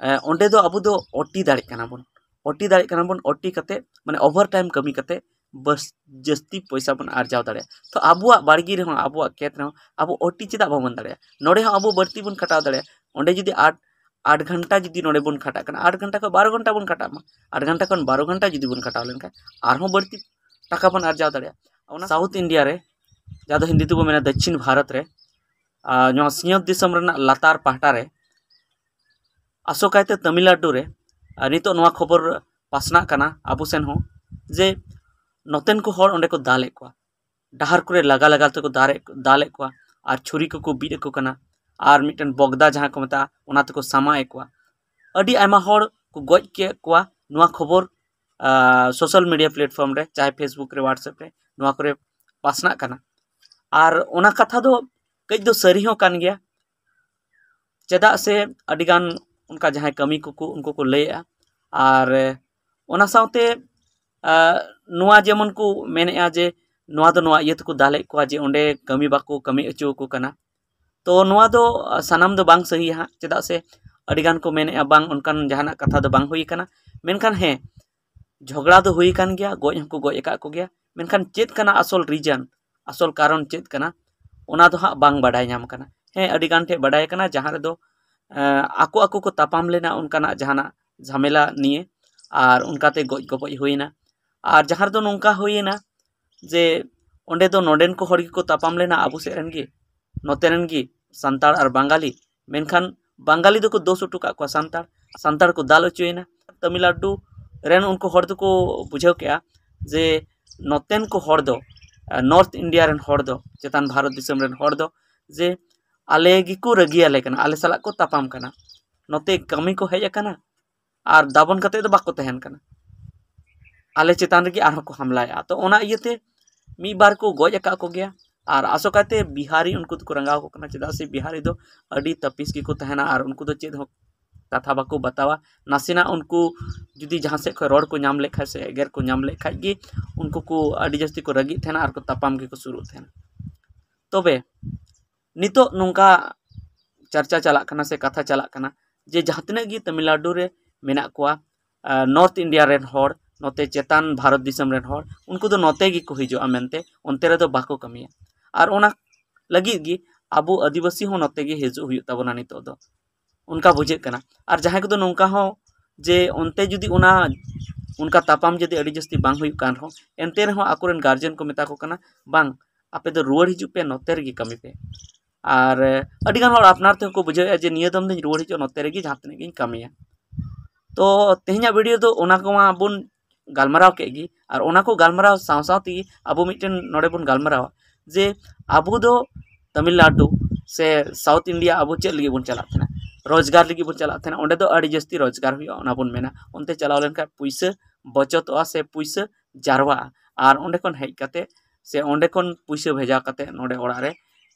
ᱚᱸᱰᱮ ᱫᱚ ᱟᱵᱚ ᱫᱚ ᱚᱴᱤ ᱫᱟᱲᱮᱜ ᱠᱟᱱᱟ ᱵᱚᱱ ᱚᱴᱤ ᱫᱟᱲᱮᱜ ᱠᱟᱱᱟ ᱵᱚᱱ ᱚᱴᱤ ᱠᱟᱛᱮᱫ ᱢᱟᱱᱮ ᱳᱵᱷᱟᱨ ᱴᱟᱭᱤᱢ ᱠᱟᱹᱢᱤ ᱠᱟᱛᱮᱫ ᱵᱟᱥ ᱡᱟᱹᱥᱛᱤ ᱯᱚᱭᱥᱟ ᱵᱚᱱ ᱟᱨᱡᱟᱣ ᱫᱟᱲᱮᱭᱟᱜᱼᱟ ᱛᱚ ᱟᱵᱚᱣᱟᱜ ᱵᱟᱲᱜᱮ ᱨᱮᱦᱚᱸ ᱟᱵᱚᱣᱟᱜ ᱠᱷᱮᱛ ᱨᱮᱦᱚᱸ ᱟᱵᱚ ᱚᱴᱤ ᱪᱮᱫᱟᱜ ᱵᱟᱵᱚᱱ ᱫᱟᱲᱮᱭᱟᱜᱼᱟ ᱱᱚᱰᱮ ᱦᱚᱸ ᱟᱵᱚ ᱵᱟᱹᱲᱛᱤ ᱵᱚᱱ ᱠᱷᱟᱴᱟᱣ ᱫᱟᱲᱮᱭᱟᱜᱼᱟ ᱚᱸᱰᱮ ᱡᱩᱫᱤ ᱟᱴ आठ घंटा जुदी नोड़े बन खटा आठ घंटा खन बारो घंटा बन खटा आठ घंटा खन बारो घंटा जुदी बन खटा लेकिन और बड़ती टाका बन आर्जा दाड़ा साउथ इंडिया रे जहाँ हिंदी तब मेना दक्षिण भारत रे सिंहत दिसम लतार पाहटा रे आसोकाय तमिलनाडु तो नित खबर पासना अब सेन जे नतेन को हर दाले को डहर को लगा लगा तो दारे दाले को और छुरी को बीद को और मिट्टन बगदा जहाँ को मतदा सामाए को गज के खबर सोशल मीडिया प्लेटफॉर्म रे चाहे फेसबुक रे व्हाट्सएप रे नुआ पासना करना और कथा दो कई दो सरी हो कान गया चदा से अडिगान उनका जहाँ कमी को उनको को लय और जेमन को मेने जे इत तो को दाले को जे अं कमी बाको कमी अचुक तो सामान दो तो, तो सही हाँ चेदा से अगर को मेने बांग उनकान जहां कथा तो बांगना मनखान हे झगड़ा हाँ दो हुई कान गया गज हूँ गज अका को मनखान चेकना आसल रीजन आसल कारण चेकना हाँ बाढ़ हेगान ठेक बाढ़ जहाँ रहा आको आको को तापाम लेना उनका जहाँ झमेला निये और उनकाते गज गपज होना और जहाँ दो नौका होना जे अंडे तो नोडेन को हर को तापाम लेना अब सेन नोतेन सानता और बांगाली मेखान बांगाली दो को दोस उठो को सानता सानता को दाल अचुना तमिलनाडु रेन उनको हर दो को बुझे के जे नोतेन को हर दो नॉर्थ इंडिया रेन हर दो चेतान भारत दिसम रेन हर दो जे आले गु रगी आले आले सला को तपाम नोते कमी को हजना और दाबन कते बाको आले चितान रे को हमलाया तो इतने मी बार को गज अका को गया और आसो कायते बिहारी उनको तो रंगा को चेदा से बिहारी दो अड़ी तपिस की को तहना और उनको तो चेद कथा बाको बतावा नासेना उनको जुदी जहां से रोड को नाम लेखा से एगेर को नाम लेखा गी उनको को अड़ी जस्ती को रगी थेना और को तपाम के को शुरू थेना तबे तो नित नौका चर्चा चलना से कथा चलना जे जहाँ तक तमिलनाडु में नर्थ इंडिया नते चेतान भारत उनको दो नते गी को हिजो आमेंते अनते रे दो बाको कमिया आर ओना लगी गी आबु आदिवासी हो नते गी हिजो हुयो ताबोना नितो दो उनका बुझे कना आर जहाँ को दो नुका हो जे अनते जुदी उना उनका तापाम जदि अडी जस्ती बांग हुयो कान हो एनते रे हो आकुरन गार्जियन को मेता को कना बांग आपे दो रुअर हिजो पे नते रे गी कमी पे और अगर आपनारे को बुझे जे नियम रुआ हजन जहाँ तक कमी तो तेहे भिडियो तो बन गमारा के गमारा साथ अब मिट्टन नोड़ बन गमारा जे अब तमिलनाडु से साउथ इंडिया अब चेक लगे बन चला रोजगार लगे बन चलना तो जस्ती रोजगार होना बना उनते चलाव लेन पैसा बचत से पैसा जारवा और हजकते से पैसा भेजा करते नोड़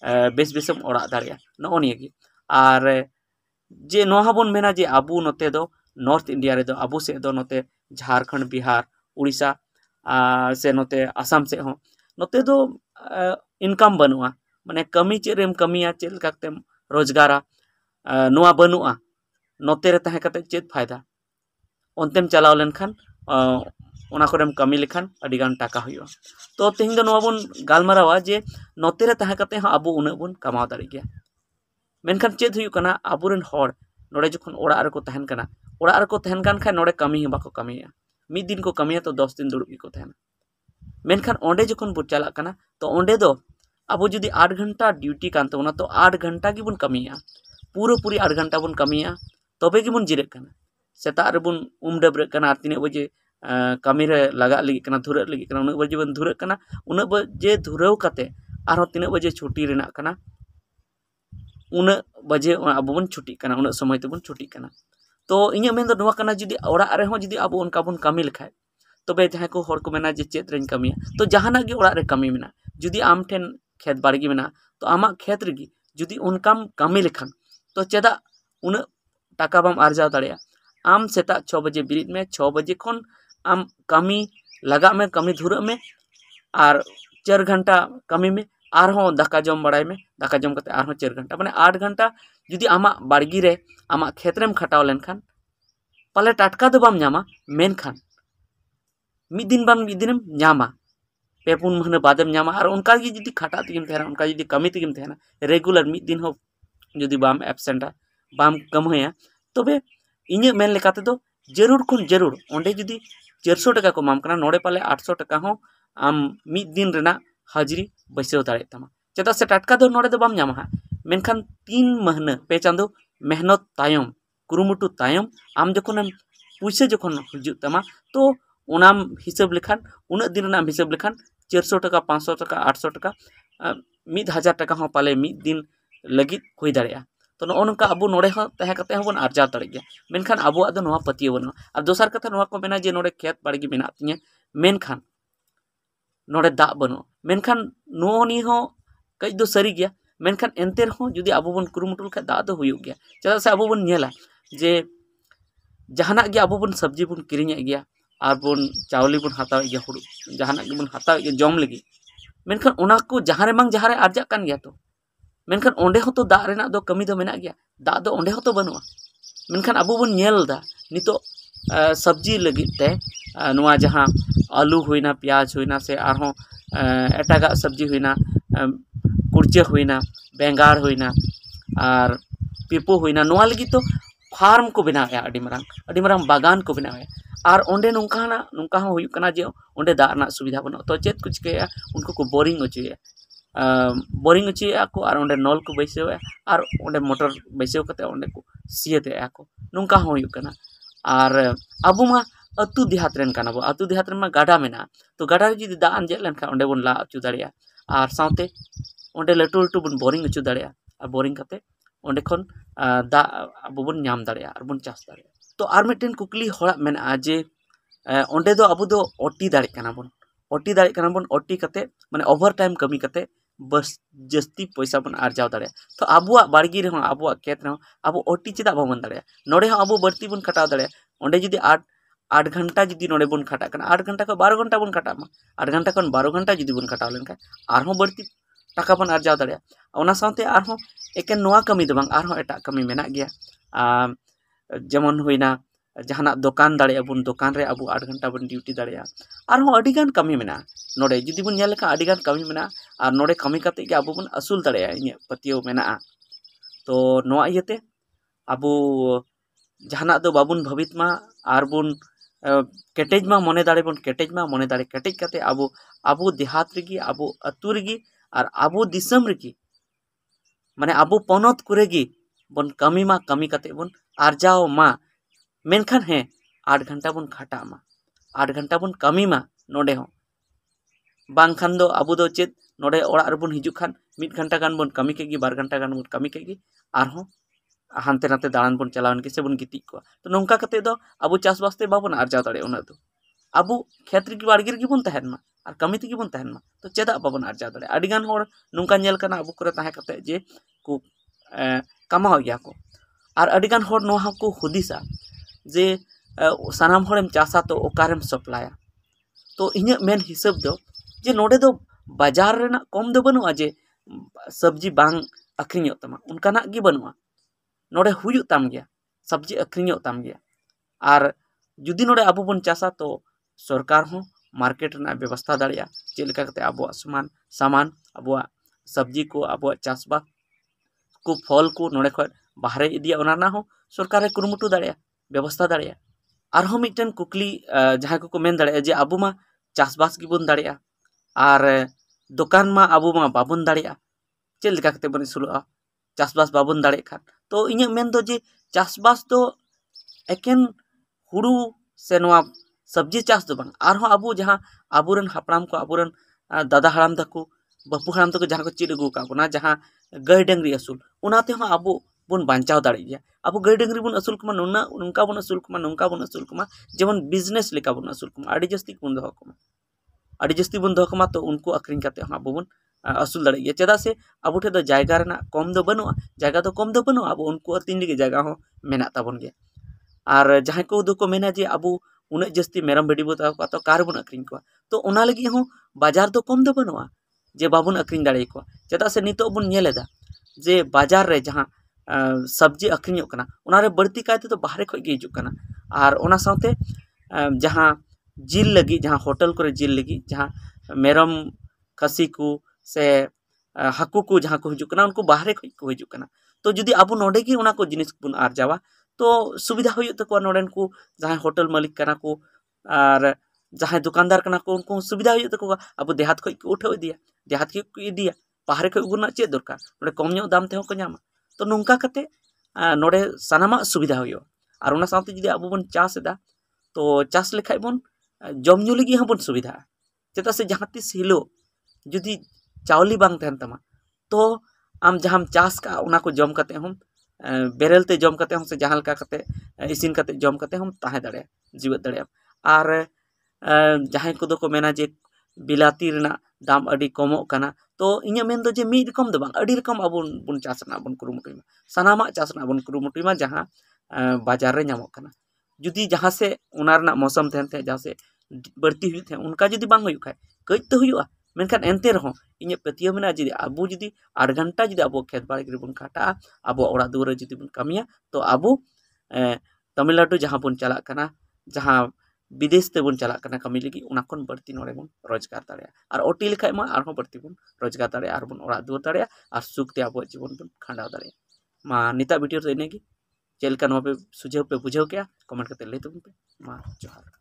बेस बेसम दाया और जे बन मेना जे अब नोते नॉर्थ इंडिया रे अब सो नोते झारखंड बिहार उड़ीसा से नोते आसाम से नोते दो इनकम बनुआ माने कमी चेम कमिया चलतेम रोजगार बनुआ ना रे फायदा अंतम चलाव लेन ᱚᱱᱟ ᱠᱚᱨᱮᱢ ᱠᱟᱹᱢᱤ ᱞᱮᱠᱷᱟᱱ ᱟᱹᱰᱤ ᱜᱟᱱ ᱴᱟᱠᱟ ᱦᱩᱭᱩᱜᱼᱟ ᱛᱚ ᱛᱮᱦᱮᱧ ᱫᱚ ᱱᱚᱣᱟ ᱵᱚᱱ ᱜᱟᱞᱢᱟᱨᱟᱣᱟ ᱡᱮ ᱱᱚᱛᱮ ᱨᱮ ᱛᱟᱦᱮᱸ ᱠᱟᱛᱮ ᱦᱚᱸ ᱟᱵᱚ ᱩᱱᱟᱹᱜ ᱵᱚᱱ ᱠᱟᱢᱟᱣ ᱫᱟᱲᱮᱭᱟᱜ ᱜᱮᱭᱟ ᱢᱮᱱᱠᱷᱟन ᱪᱮᱫ ᱦᱩᱭᱩᱜ ᱠᱟᱱᱟ ᱟᱵᱚᱨᱮᱱ ᱦᱚᱲ ᱱᱚᱰᱮ ᱡᱚᱠᱷᱚᱱ ᱚᱲᱟᱜ ᱨᱮᱠᱚ ᱛᱟᱦᱮᱱ ᱠᱟᱱᱟ ᱚᱲᱟᱜ ᱨᱮᱠᱚ ᱛᱟᱦᱮᱱ ᱠᱟᱱ ᱠᱷᱟᱱ ᱱᱚᱰᱮ ᱠᱟᱹᱢᱤ ᱦᱚᱸ ᱵᱟᱠᱚ ᱠᱟᱹᱢᱤᱭᱟ ᱢᱤᱫ ᱫᱤᱱ ᱠᱚ ᱠᱟᱹᱢᱤᱭᱟ ᱛᱚ ᱫᱚᱥ ᱫᱤᱱ ᱫᱩᱲᱩᱵ ᱜᱮᱠᱚ ᱛᱟᱦᱮᱱᱟ ᱢᱮᱱᱠᱷᱟᱱ ᱚᱸᱰᱮ ᱡᱚᱠᱷᱚᱱ ᱵᱚᱱ ᱪᱟᱞᱟᱜ ᱠᱟᱱᱟ ᱛᱚ ᱚᱸᱰᱮ ᱫᱚ ᱟᱵᱚ ᱡᱩᱫᱤ ᱟᱴ ᱜᱷᱚᱱᱴᱟ ᱰᱤᱣᱴᱤ ᱠᱟᱱ ᱛᱟᱵᱚᱱᱟ ᱛᱚ ᱟᱴ ᱜᱷᱚᱱᱴᱟ ᱜᱮᱵᱚᱱ ᱠᱟᱹᱢᱤᱭᱟ ᱯᱩᱨᱟᱹᱯᱩᱨᱤ ᱟᱴ ᱜᱷᱚᱱᱴᱟ ᱵᱚᱱ ᱠᱟᱹᱢᱤᱭᱟ ᱛᱚᱵᱮ ᱜᱮᱵᱚᱱ ᱡᱤᱨᱟᱹᱜ ᱠᱟᱱᱟ ᱥᱮᱛᱟᱜ ᱨᱮᱵᱚᱱ ᱩᱢ ᱰᱟᱹᱵᱨᱟᱹᱜ ᱠᱟᱱᱟ ᱟᱨ ᱛᱤᱱᱟᱹᱜ ᱵᱟᱡᱮ कमी लगा लगे धुर लगे उन्ना बजे बन धुर उन्ना बजे धुरव कते तीन बजे छुट्टी रहा उन्ना बजे अब बन छुट्टी उन्ना समय तब छुट्टी तो इन मेन जी जी अब उनका बन कमी लेखा तब जहाँ को मेना जे चेतरे कमिया तो जहाँ रे कमी में जुदी आम ठेन खेत बाड़गी में तो आम खेत रही जुदी उनका कमी लेखान तो चेदा उन्ना टाका बम आर्जा दड़े सेता छ बजे बिरीद में छ बजे खन आम कमी लगा में कमी धुर में और चार घंटा कमी में और हों दाका जम बड़ा में दाका जम करते और चार घंटा मैंने आठ घंटा जुदी आम बाड़गी आम खेत खेतरेम खटाव लेखान पाले टाटका तो नामा मेखान मिद दिन बाम मिद दिनम नामा पे पुन महीने बादम नामा और उनका जी खटा तक तो उनका जी कमी तक तो रेगुलर मिद दिन हो जुदी बाम एबसेंटा बाम कम तबे तो इन मेन लेकाते तो जरूर खुन जरूर अंडे जुदी चार सौ टाक मामकना नोड़े पाले आठ सौ टाक आम मिद दिन रेना हाजिरी बैसव दाएम चेदा से टाटका दो नोड़े दो बाम जामा मेनखान तीन महीना पे चांदो मेहनत तायम कुरुमुटू तायम आम जखनम पैसा जो हजुमा तो उनाम हिसाब लेखान उना दिन रेना हिसाब लेखान चार सौ टाक पाँच सौ टाक आठ सौ टाक मिद हजार टाक पाले मी दिन लगी हो दाया तो, तो ना अब नोते हम आर्जा दड़े मेखान अब पतिय बनू और दूसर कथा को मेना जे ना खेत बाड़ी मे तीन मेखान ना दा बनू मेखान नौनी कई दो सारी गया मेखान एनते जी अब बन कुमुट लेखा दा तो हो चा से अब जे जहाँ अब सब्जी बन क्या और बन चावल बन हतावे हूँ जहाँ बन हतावे जम लगे मेखान जहाँ जहाँ आर्जा कर गया तो ᱢᱮᱱᱠᱷᱟᱱ ᱚᱸᱰᱮ ᱦᱚᱸᱛᱚ ᱫᱟᱜ ᱨᱮᱱᱟᱜ ᱫᱚ ᱠᱟᱹᱢᱤ ᱫᱚ ᱢᱮᱱᱟᱜ ᱜᱮᱭᱟ ᱫᱟᱜ ᱫᱚ ᱚᱸᱰᱮ ᱦᱚᱸᱛᱚ ᱵᱟᱹᱱᱩᱜᱼᱟ ᱢᱮᱱᱠᱷᱟᱱ ᱟᱵᱚ ᱵᱚᱱ ᱧᱮᱞᱫᱟ ᱱᱤᱛᱚᱜ ᱥᱚᱵᱽᱡᱤ ᱞᱟᱹᱜᱤᱫ ᱛᱮ ᱱᱚᱣᱟ ᱡᱟᱦᱟᱸ ᱟᱹᱞᱩ ᱦᱩᱭᱱᱟ ᱯᱮᱸᱭᱟᱡᱽ ᱦᱩᱭᱱᱟ ᱥᱮ ᱟᱨᱦᱚᱸ ᱮᱴᱟᱜᱟᱜ ᱥᱚᱵᱽᱡᱤ ᱦᱩᱭᱱᱟ ᱠᱩᱲᱪᱟᱹ ᱦᱩᱭᱱᱟ ᱵᱮᱸᱜᱟᱲ ᱦᱩᱭᱱᱟ ᱟᱨ ᱯᱤᱯᱳ ᱦᱩᱭᱱᱟ ᱱᱚᱣᱟ ᱞᱟᱹᱜᱤᱫ ᱫᱚ ᱯᱷᱟᱨᱢ ᱠᱚ ᱵᱮᱱᱟᱣᱮᱫᱼᱟ ᱟᱹᱰᱤ ᱢᱟᱨᱟᱝ ᱟᱹᱰᱤ ᱢᱟᱨᱟᱝ ᱵᱟᱜᱟᱱ ᱠᱚ ᱵᱮᱱᱟᱣᱮᱫᱼᱟ ᱟᱨ ᱚᱸᱰᱮ ᱱᱚᱝᱠᱟᱱᱟᱜ ᱱᱚᱝᱠᱟ ᱦᱚᱸ ᱦᱩᱭᱩᱜ ᱠᱟᱱᱟ ᱡᱮ ᱚᱸᱰᱮ ᱫᱟᱜ ᱨᱮᱱᱟᱜ ᱥᱩᱵᱤᱫᱷᱟ ᱵᱟᱹᱱᱩᱜᱼᱟ ᱛᱚ ᱪᱮᱫ ᱠᱚ ᱪᱤᱠᱟᱹᱭᱮᱫᱼᱟ ᱩᱱᱠᱩ ᱠᱚ ᱵᱳᱨᱤᱝ ᱦᱚᱪᱚᱭᱮᱫᱼᱟ बोरिंग और नल को बैसे और मोटर बैसे अंडे को सीएते नुकान और अब अतु देहात अतु देहात गाडा में तो गाडा जुदी दा आंजे लेखा ला अचू दाते लटू लटू बन बोरिंग अचू दर बोरिंग दा अब बन नाम दबन चास् तो दो कुकली हम जे अंडे अब ओटी दाबन ओटी दाबन ओटी मैं ओभार टाइम कमी ᱵᱟᱥ ᱡᱟᱹᱥᱛᱤ ᱯᱚᱭᱥᱟ ᱵᱚᱱ ᱟᱨᱡᱟᱣ ᱫᱟᱲᱮᱭᱟᱜᱼᱟ ᱛᱚ ᱟᱵᱚᱣᱟᱜ ᱵᱟᱲᱜᱮ ᱨᱮᱦᱚᱸ ᱟᱵᱚᱣᱟᱜ ᱠᱷᱮᱛ ᱨᱮᱦᱚᱸ ᱟᱵᱚ ᱚᱴᱤ ᱪᱮᱫᱟᱜ ᱵᱟᱵᱚᱱ ᱫᱟᱲᱮᱭᱟᱜᱼᱟ ᱱᱚᱰᱮ ᱦᱚᱸ ᱟᱵᱚ ᱵᱟᱹᱲᱛᱤ ᱵᱚᱱ ᱠᱷᱟᱴᱟᱣ ᱫᱟᱲᱮᱭᱟᱜᱼᱟ ᱚᱸᱰᱮ ᱡᱩᱫᱤ ᱟᱴ आठ घंटा जी नोड़े बन खाटा आठ घंटा खन बारो घंटा बन खाटा आठ घंटा खन बारो घंटा जी बन खाटा लेकिन और बढ़ती टाका बन आर्जा दाते और एकेन कमी दो एट कमी मेना गया जेमन होना जहां दुकान दाड़े बन दुकान रे अब आठ घंटा बन डियूटी दाड़े और कमी मेना नोड़े जुदी बनगान कमी मे नोड़े कमी करते अब बन आसूल दिए पतव मे तो इते अब जहाँ तो बाबन भावितमा और बन केटेजमा मन दाड़े बन केटेजमा मने दारे केटेज करते अब अब देहात रेगी अब अतुरी और अब मान अब पनत कुरेगी बन कमीमा कमी करते बन आर्जाओमा मेखान हे आठ घंटा बन खाटा आठ घंटा बन कमीमा नोड़े हों बाखान अब चे नाबन हजू खान मिट घंटा गान बन कमी के बार घंटा गान बन कमी के हाते नाते दाड़ बन चलावन से बन गति तो नौका अब चाषबाजते बाबन आर्जा दाड़े तो अब खेत बाड़गे बोन और कमी तक बोन तो चेदा बाबन आर्जा दाड़ेगान नौका अब कोहे जे को कमागान हदिसा जे सामान चाषा तो सप्लाया तो इन हिसाब दो जे नोडे दो बाजार रेना कम दो बनुआ जे सब्जी बांग अखरिंगो तमा उनकाना गी बनुआ नोडे हुयु ताम गया सब्जी अखरिंगो ताम गया आर जुदी नोडे अबु बन चासा तो सरकार हो मार्केट रेना व्यवस्था दाड़िया चेलका करते अबु सामान सामान अबु सब्जी को अबु चासबा को फल को नोडे खोय बाहरे इदिया उनाना हो सरकार रे कुरमुटु दाड़िया व्यवस्था दाड़िया आरो मिटन कुकली जहाँ को मेन दाड़िया जे अबुमा चासबास की बन दाड़िया और दोकान मा अब बाबन दड़ा चलका इसलोगा चाषबास बाबन दान तो इन जे चाषबास एकेन हूड़ू से सब्जी चाष तो अब जहाँ अब हापड़ को अब दादा हड़ाम तक बापू हड़ाम तक जहाँ को चीज अगुकना जहाँ गई डेंगरी असूल उनाते अब बन बाचाव दाड़े अब गई डेंगरी बन आसूल को नुना नुनका बन आसूल को नुनका बन आसूल को जेबन बिजनेस लेकिन असूल को जस्ती बन दौ ᱟᱹᱰᱤ ᱡᱟᱹᱥᱛᱤ ᱵᱚᱱ ᱫᱚᱦᱚ ᱠᱚᱢᱟ ᱛᱚ ᱩᱱᱠᱩ ᱟᱹᱠᱷᱨᱤᱧ ᱠᱟᱛᱮᱫ ᱦᱚᱸ ᱟᱵᱚ ᱵᱚᱱ ᱟᱹᱥᱩᱞ ᱫᱟᱲᱮᱜ ᱜᱮᱭᱟ ᱪᱮᱫᱟᱜ ᱥᱮ ᱟᱵᱚ ᱴᱷᱮᱱ ᱫᱚ ᱡᱟᱭᱜᱟ ᱨᱮᱱᱟᱜ ᱠᱚᱢ ᱫᱚ ᱵᱟᱹᱱᱩᱜᱼᱟ ᱡᱟᱭᱜᱟ ᱫᱚ ᱠᱚᱢ ᱫᱚ ᱵᱟᱹᱱᱩᱜᱼᱟ ᱟᱵᱚ ᱩᱱᱠᱩ ᱟᱹᱛᱤᱧ ᱞᱟᱹᱜᱤᱫ ᱡᱟᱭᱜᱟ ᱦᱚᱸ ᱢᱮᱱᱟᱜ ᱛᱟᱵᱚᱱ ᱜᱮᱭᱟ ᱟᱨ ᱡᱟᱦᱟᱸᱭ ᱠᱚ ᱫᱚᱠᱚ ᱢᱮᱱᱟ ᱡᱮ ᱟᱵᱚ उन्हें जस्ती मेरम भेड़ी बो तब तो कार बन अक्रीम को तो उना लगी हूँ बाजार तो कम दो बनवा जे बाबन अक्रीम दाड़े को चेदा से नित बन नेलेदा जे बाजार रे जहाँ सब्जी अक्रीम बड़ती कहते तो बाहर खज हजना और साथ जहाँ जिल लगी जहाँ होटल को जिल लगी जहाँ मेरम खसी को से हकू को जहाँ तो को हजना उनको बाहर को हजना तो जुदी अब ना जिन आर्जावा तो सुविधा होता तो नोन को जहाँ होटल मालिक करना को और जहाँ दुकानदार करना को उनको सुविधा होता तो अब देहात को उठे इदिया देहात इदिया बाहर खो उ चे दरकार ना कम दाम को नामा तो नौका नोड़े सामा सुविधा होना जी अब चाषे तो चाष लेखा बन जमजू लगे हम सुविधा चेदा से जहाँ तीस हिल जुदी चावल बांग तहन तमा तो आम जहाँ चास का उना जम करते हम बेरल ते जम करते हम से जहाँ का करते इसीन करते जम करते हम ताहे दड़े जीवत दड़े आर जहाँ को को मेना जे बिलाती रना दाम अड़ी कमो करना तो इन्हे मेन दो जे मीड कम दो अड़ी रकम अबुन बुन चास ना अबुन करूं मुटी मा सनामा चास ना करूं मुटी मा जहाँ बाजार रे नमो करना जुदी जहाँ से उनार ना मौसम तहन थे जहाँ से बढ़ती हुई थे उनका जी बांग कई तो हुआ एनते रहो इन पतिया में जी अब जी आठ घंटा जी अब खेत बाड़ी बन खाटा अब ओड़ा दुआर जी बन कमिया तो अब तमिलनाडु जहाँ बन चला जहाँ विदेश तेबन चलना कमी लगी बढ़ती नोड़े बन रोजगार दटी लेखा और बढ़ती बन रोजगार दबन और दुआर दाड़ा सुखते अब जीवन बन खाडा दाड़ा मा भिडियो तो इनगे चलका पे सुझाव पे बुझे कमेंट करते लैतबन पे मा जोहार